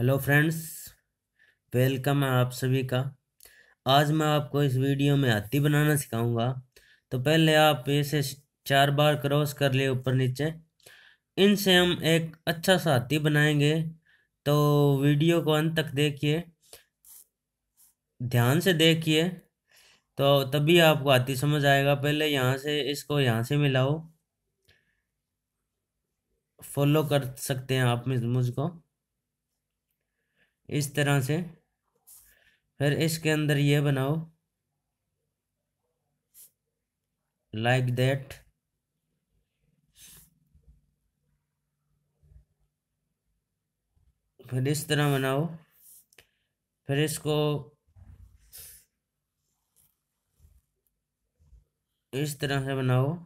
hello friends welcome है आप सभी का आज मैं आपको इस वीडियो में हाथी बनाना सिखाऊंगा तो पहले आप इसे चार बार क्रॉस कर लिए ऊपर नीचे इनसे हम एक अच्छा सा हाथी बनाएंगे तो वीडियो को अंत तक देखिए ध्यान से देखिए तो तभी आपको हाथी समझ आएगा पहले यहाँ से इसको यहाँ से मिलाओ फॉलो कर सकते हैं आप मुझको इस तरह से फिर इसके अंदर ये बनाओ लाइक दैट फिर इस तरह बनाओ फिर इसको इस तरह से बनाओ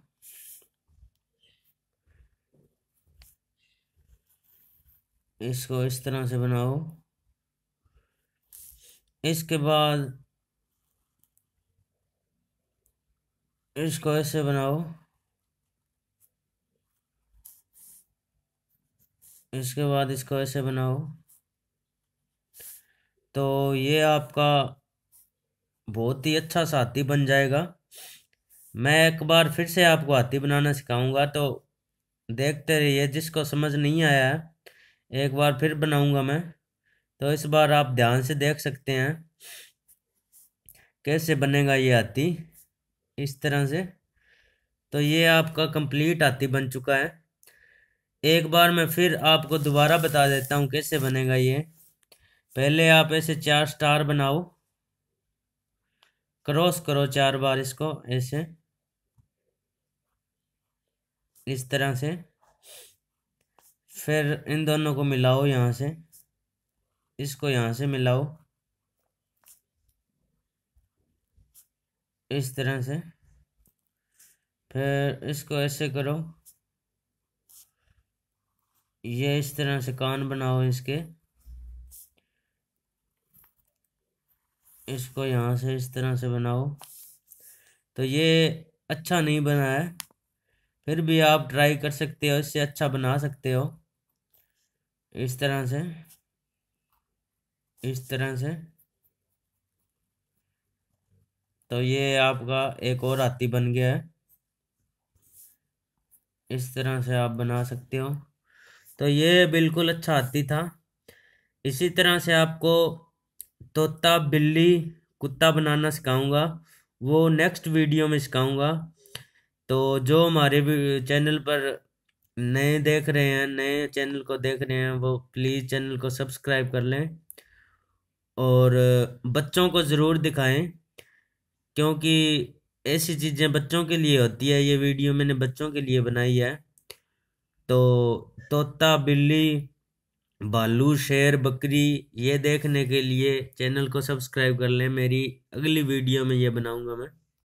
इसको इस तरह से बनाओ इसके बाद इसको ऐसे बनाओ इसके बाद इसको ऐसे बनाओ तो ये आपका बहुत ही अच्छा सा हाथी बन जाएगा मैं एक बार फिर से आपको हाथी बनाना सिखाऊंगा तो देखते रहिए जिसको समझ नहीं आया है एक बार फिर बनाऊंगा मैं तो इस बार आप ध्यान से देख सकते हैं कैसे बनेगा ये हाथी इस तरह से तो ये आपका कंप्लीट हाथी बन चुका है एक बार मैं फिर आपको दोबारा बता देता हूँ कैसे बनेगा ये पहले आप ऐसे चार स्टार बनाओ क्रॉस करो चार बार इसको ऐसे इस तरह से फिर इन दोनों को मिलाओ यहाँ से इसको यहाँ से मिलाओ इस तरह से फिर इसको ऐसे करो ये इस तरह से कान बनाओ इसके इसको यहाँ से इस तरह से बनाओ तो ये अच्छा नहीं बना है फिर भी आप ट्राई कर सकते हो इससे अच्छा बना सकते हो इस तरह से इस तरह से तो ये आपका एक और हाथी बन गया है इस तरह से आप बना सकते हो तो ये बिल्कुल अच्छा हाथी था इसी तरह से आपको तोता बिल्ली कुत्ता बनाना सिखाऊंगा वो नेक्स्ट वीडियो में सिखाऊंगा तो जो हमारे चैनल पर नए देख रहे हैं नए चैनल को देख रहे हैं वो प्लीज़ चैनल को सब्सक्राइब कर लें और बच्चों को ज़रूर दिखाएं क्योंकि ऐसी चीज़ें बच्चों के लिए होती है ये वीडियो मैंने बच्चों के लिए बनाई है तो तोता बिल्ली भालू शेर बकरी ये देखने के लिए चैनल को सब्सक्राइब कर लें मेरी अगली वीडियो में ये बनाऊंगा मैं